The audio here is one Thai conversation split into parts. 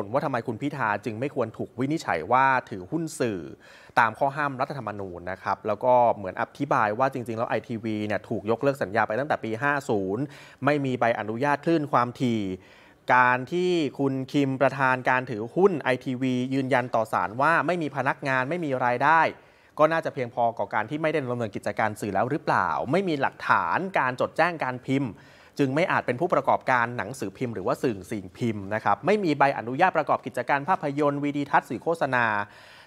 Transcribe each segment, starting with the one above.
ผลว่าทำไมคุณพิธาจึงไม่ควรถูกวินิจฉัยว่าถือหุ้นสื่อ ตามข้อห้ามรัฐธรรมนูญนะครับ แล้วก็เหมือนอธิบายว่าจริง ๆ แล้วไอทีวีเนี่ยถูกยกเลิกสัญญาไปตั้งแต่ปี 50 ไม่มีใบอนุญาตคลื่นความถี่ การที่คุณคิมประธานการถือหุ้นไอทีวียืนยันต่อศาลว่าไม่มีพนักงานไม่มีรายได้ ก็น่าจะเพียงพอกับการที่ไม่ได้ดำเนินกิจการสื่อแล้วหรือเปล่า ไม่มีหลักฐานการจดแจ้งการพิมพ์จึงไม่อาจเป็นผู้ประกอบการหนังสือพิมพ์หรือว่าสื่อสิ่งพิมพ์นะครับ ไม่มีใบอนุญาตประกอบกิจการภาพยนตร์วีดีทัศน์สื่อโฆษณา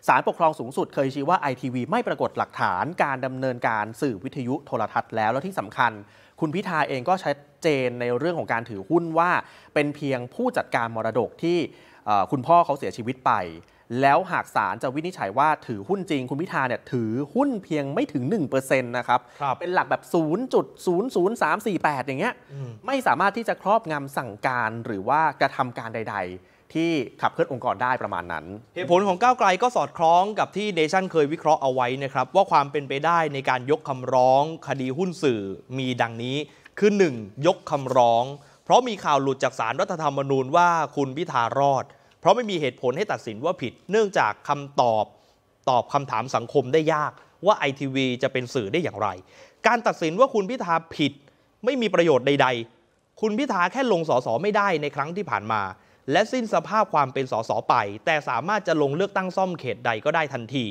สารปกครองสูงสุดเคยชี้ว่าไอทีวีไม่ปรากฏหลักฐานการดำเนินการสื่อวิทยุโทรทัศน์ แล้วและที่สำคัญ คุณพิธาเองก็ชัดเจนในเรื่องของการถือหุ้นว่าเป็นเพียงผู้จัดการมรดกที่คุณพ่อเขาเสียชีวิตไปแล้วหากศาลจะวินิจฉัยว่าถือหุ้นจริงคุณพิธาเนี่ยถือหุ้นเพียงไม่ถึง 1%นะครับรบเป็นหลักแบบ 0.00348 อย่างเงี้ย ไม่สามารถที่จะครอบงำสั่งการหรือว่ากระทำการใดๆ ที่ขับเคลื่อนองค์กรได้ประมาณนั้น เหตุผลของก้าวไกลก็สอดคล้องกับที่เนชั่นเคยวิเคราะห์เอาไว้นะครับว่าความเป็นไปได้ในการยกคำร้อง คดีหุ้นสื่อมีดังนี้คือ 1. ยกคำร้อง เพราะมีข่าวหลุดจากสารรัฐธรรมนูญว่าคุณพิธารอดพราะไม่มีเหตุผลให้ตัดสินว่าผิด เนื่องจากคำตอบ ตอบคำถามสังคมได้ยากว่าไอทีวีจะเป็นสื่อได้อย่างไร การตัดสินว่าคุณพิธาผิดไม่มีประโยชน์ใดๆ คุณพิธาแค่ลงสสไม่ได้ในครั้งที่ผ่านมา และสิ้นสภาพความเป็นสสไป แต่สามารถจะลงเลือกตั้งซ่อมเขตใดก็ได้ทันที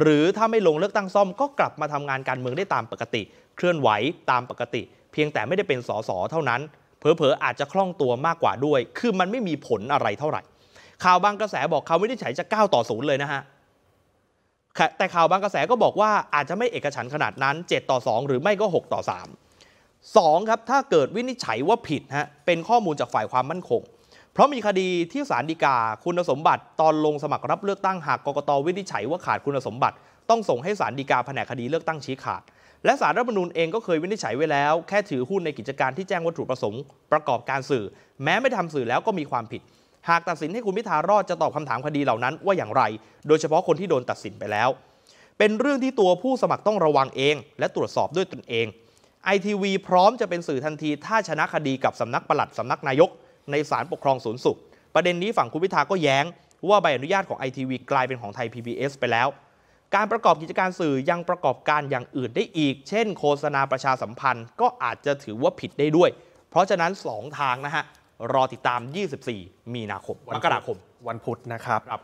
หรือถ้าไม่ลงเลือกตั้งซ่อมก็กลับมาทำงานการเมืองได้ตามปกติ เคลื่อนไหวตามปกติ เพียงแต่ไม่ได้เป็นสสเท่านั้น เผลอๆ อาจจะคล่องตัวมากกว่าด้วย คือมันไม่มีผลอะไรเท่าไหร่ข่าวบางกระแสบอกเขาไม่ได้ฉายจะก้วต่อศูนย์เลยนะฮะ แต่ข่าวบางกระแสก็บอกว่าอาจจะไม่เอกฉันขนาดนั้น7ต่อ2หรือไม่ก็6ต่อ3 2ครับถ้าเกิดวินิจฉัยว่าผิดฮะเป็นข้อมูลจากฝ่ายความมั่นคง เพราะมีคดีที่ศาลฎีกาคุณสมบัติ ตอนลงสมัครรับเลือกตั้งหากกกตวินิจฉัยว่าขาดคุณสมบัติ ต้องส่งให้ศาลฎีกาแผนกคดีเลือกตั้งชี้ขาดและศาลรัฐมนูญเองก็เคยวินิจฉัยไว้แล้ว แค่ถือหุ้นในกิจการที่แจ้งวัตถุประสงค์ประกอบการสื่อ แม้ไม่ทำสื่อแล้วก็มีความผิดหากตัดสินให้คุณพิธารอดจะตอบคำถามคดีเหล่านั้นว่าอย่างไร โดยเฉพาะคนที่โดนตัดสินไปแล้ว เป็นเรื่องที่ตัวผู้สมัครต้องระวังเอง และตรวจสอบด้วยตนเองไอทีวีพร้อมจะเป็นสื่อทันทีถ้าชนะคดีกับสำนักปลัดสำนักนายก ในศาลปกครองสูงสุดประเด็นนี้ฝั่งคุณพิธาก็แย้ง ว่าใบอนุญาตของไอทีวีกลายเป็นของไทย PBS ไปแล้ว การประกอบกิจการสื่อยังประกอบการอย่างอื่นได้อีก เช่น โฆษณาประชาสัมพันธ์ ก็อาจจะถือว่าผิดได้ด้วย เพราะฉะนั้น2ทางนะฮะรอติดตาม 24 มีนาคมมกราคม วันพุธนะครับ